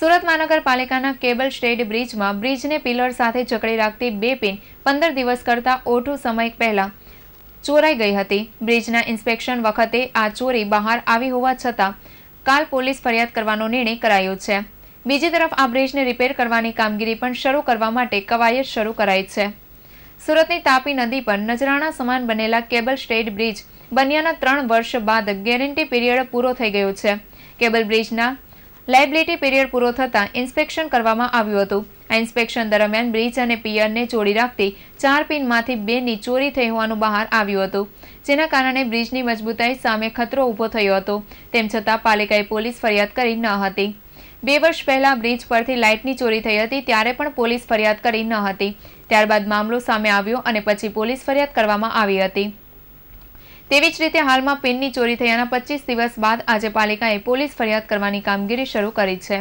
સુરત મહાનગરપાલિકાના cable stayed બ્રિજમાં બ્રિજને પિલર સાથે જકડી રાખતી બે પિન પંદર દિવસ કરતા ઓછો સમય પહેલા ચોરાઈ ગઈ હતી બ્રિજના ઇન્સ્પેક્શન વખતે આ ચોરી બહાર આવી હોવા છતાં કાલ પોલીસ ફરિયાદ કરવાનો નિર્ણય કરાયો છે બીજી તરફ આ બ્રિજને રિપેર કરવાની કામગીરી પણ શરૂ કરવા માટે કવાયત શરૂ કરાઈ છે સુરતની તાપી નદી પર નજરાણા સમાન બનેલા કેબલ સ્ટેડ બ્રિજ બન્યાના ત્રણ વર્ષ બાદ ગેરંટી પીરિયડ પૂરો થઈ ગયો છે કેબલ બ્રિજના લાયબિલિટી પીરિયડ પૂરો થતાં ઇન્સ્પેક્શન કરવામાં આવ્યું હતું આ ઇન્સ્પેક્શન દરમિયાન બ્રિજ અને પિયરને જોડી રાખતી ચાર પિનમાંથી બેની ચોરી થઈ હોવાનું બહાર આવ્યું હતું જેના કારણે બ્રિજની મજબૂતાઈ સામે ખતરો ઊભો થયો હતો તેમ છતાં પાલિકાએ પોલીસ ફરિયાદ કરી ન હતી બે વર્ષ પહેલાં બ્રિજ પરથી લાઇટની ચોરી થઈ હતી ત્યારે પણ પોલીસ ફરિયાદ કરી ન હતી ત્યારબાદ મામલો સામે આવ્યો અને પછી પોલીસ ફરિયાદ કરવામાં આવી હતી તેવી જ રીતે હાલમાં પેનની ચોરી થયાના પચીસ દિવસ બાદ આજે પાલિકાએ પોલીસ ફરિયાદ કરવાની કામગીરી શરૂ કરી છે